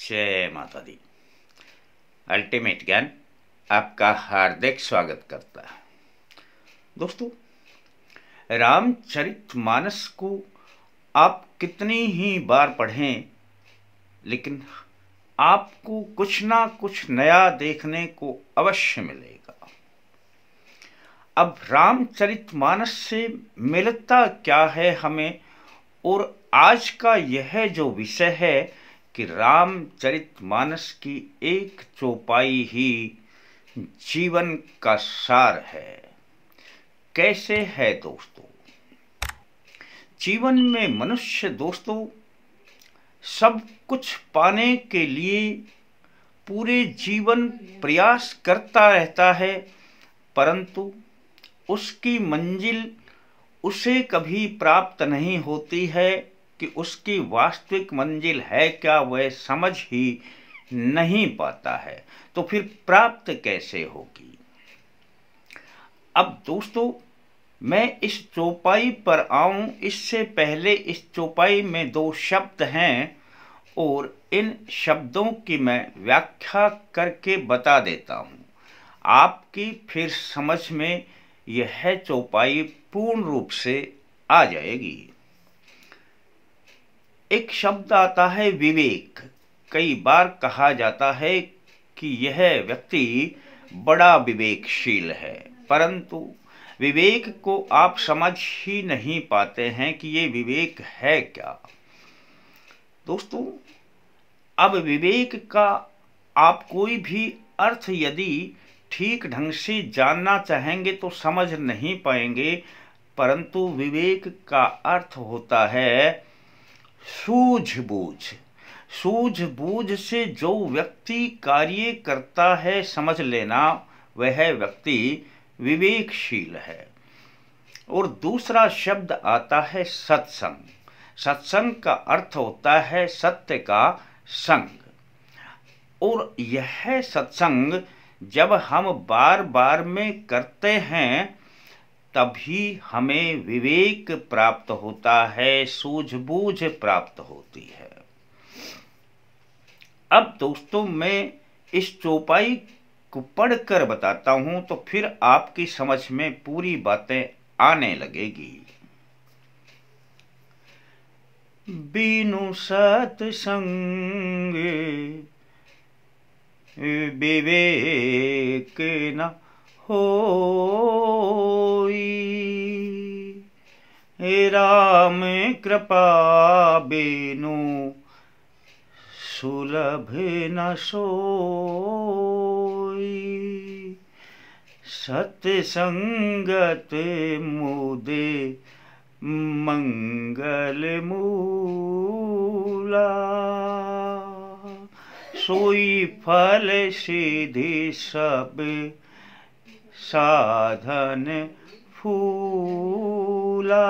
जय माता the ultimate ज्ञान आपका हार्दिक स्वागत करता है दोस्तों रामचरित मानस को आप कितनी ही बार पढ़ें लेकिन आपको कुछ ना कुछ नया देखने को अवश्य मिलेगा अब रामचरित मानस से मिलता क्या है हमें और आज का यह जो विषय है कि रामचरित मानस की एक चौपाई ही जीवन का सार है कैसे है दोस्तों जीवन में मनुष्य दोस्तों सब कुछ पाने के लिए पूरे जीवन प्रयास करता रहता है परंतु उसकी मंजिल उसे कभी प्राप्त नहीं होती है कि उसकी वास्तविक मंजिल है क्या वह समझ ही नहीं पाता है तो फिर प्राप्त कैसे होगी अब दोस्तों मैं इस चौपाई पर आऊं इससे पहले इस चौपाई में दो शब्द हैं और इन शब्दों की मैं व्याख्या करके बता देता हूं आपकी फिर समझ में यह चौपाई पूर्ण रूप से आ जाएगी एक शब्द आता है विवेक कई बार कहा जाता है कि यह व्यक्ति बड़ा विवेकशील है परंतु विवेक को आप समझ ही नहीं पाते हैं कि ये विवेक है क्या दोस्तों अब विवेक का आप कोई भी अर्थ यदि ठीक ढंग से जानना चाहेंगे तो समझ नहीं पाएंगे परंतु विवेक का अर्थ होता है सूझबूझ सूझबूझ से जो व्यक्ति कार्य करता है समझ लेना वह व्यक्ति विवेकशील है और दूसरा शब्द आता है सत्संग सत्संग का अर्थ होता है सत्य का संग और यह सत्संग जब हम बार बार में करते हैं तभी हमें विवेक प्राप्त होता है सूझबूझ प्राप्त होती है अब दोस्तों मैं इस चौपाई को पढ़कर बताता हूं तो फिर आपकी समझ में पूरी बातें आने लगेगी बीनु सत्संग विवेक न हो होई राम कृपा बेनु सुलभ न सोई सत्संगत मुदे मंगल मूला सोई फल सिधि सब साधन फूला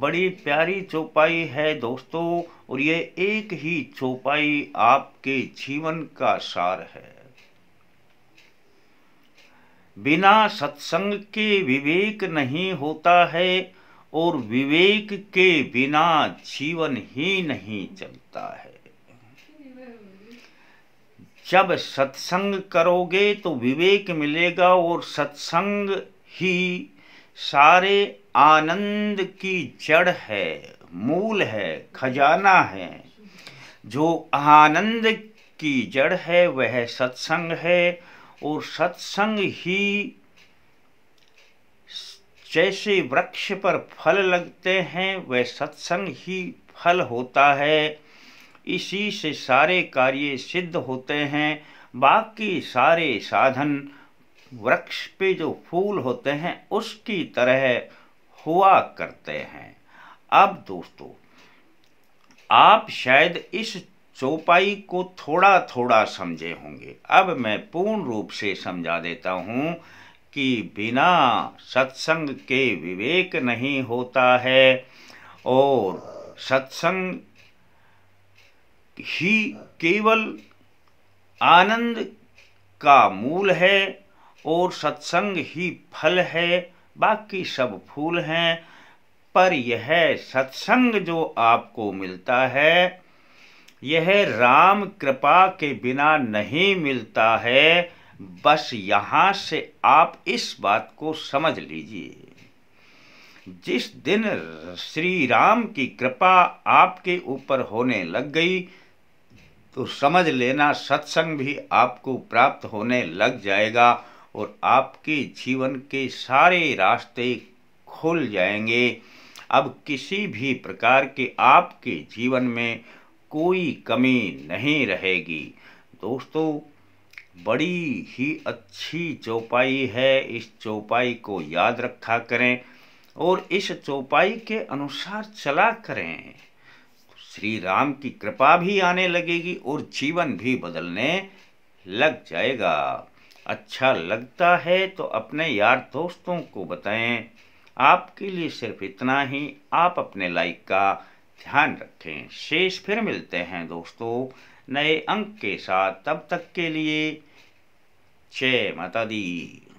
बड़ी प्यारी चौपाई है दोस्तों और ये एक ही चौपाई आपके जीवन का सार है बिना सत्संग के विवेक नहीं होता है और विवेक के बिना जीवन ही नहीं चलता है जब सत्संग करोगे तो विवेक मिलेगा और सत्संग ही सारे आनंद की जड़ है मूल है खजाना है जो आनंद की जड़ है वह सत्संग है और सत्संग ही जैसे वृक्ष पर फल लगते हैं वह सत्संग ही फल होता है इसी से सारे कार्य सिद्ध होते हैं बाकी सारे साधन वृक्ष पे जो फूल होते हैं उसकी तरह हुआ करते हैं अब दोस्तों आप शायद इस चौपाई को थोड़ा थोड़ा समझे होंगे अब मैं पूर्ण रूप से समझा देता हूँ कि बिना सत्संग के विवेक नहीं होता है और सत्संग ही केवल आनंद का मूल है और सत्संग ही फल है बाकी सब फूल हैं पर यह सत्संग जो आपको मिलता है यह राम कृपा के बिना नहीं मिलता है बस यहाँ से आप इस बात को समझ लीजिए जिस दिन श्री राम की कृपा आपके ऊपर होने लग गई तो समझ लेना सत्संग भी आपको प्राप्त होने लग जाएगा और आपके जीवन के सारे रास्ते खुल जाएंगे अब किसी भी प्रकार के आपके जीवन में कोई कमी नहीं रहेगी दोस्तों बड़ी ही अच्छी चौपाई है इस चौपाई को याद रखा करें और इस चौपाई के अनुसार चला करें श्री राम की कृपा भी आने लगेगी और जीवन भी बदलने लग जाएगा अच्छा लगता है तो अपने यार दोस्तों को बताएं आपके लिए सिर्फ इतना ही आप अपने लाइक का ध्यान रखें शेष फिर मिलते हैं दोस्तों नए अंक के साथ तब तक के लिए जय माता दी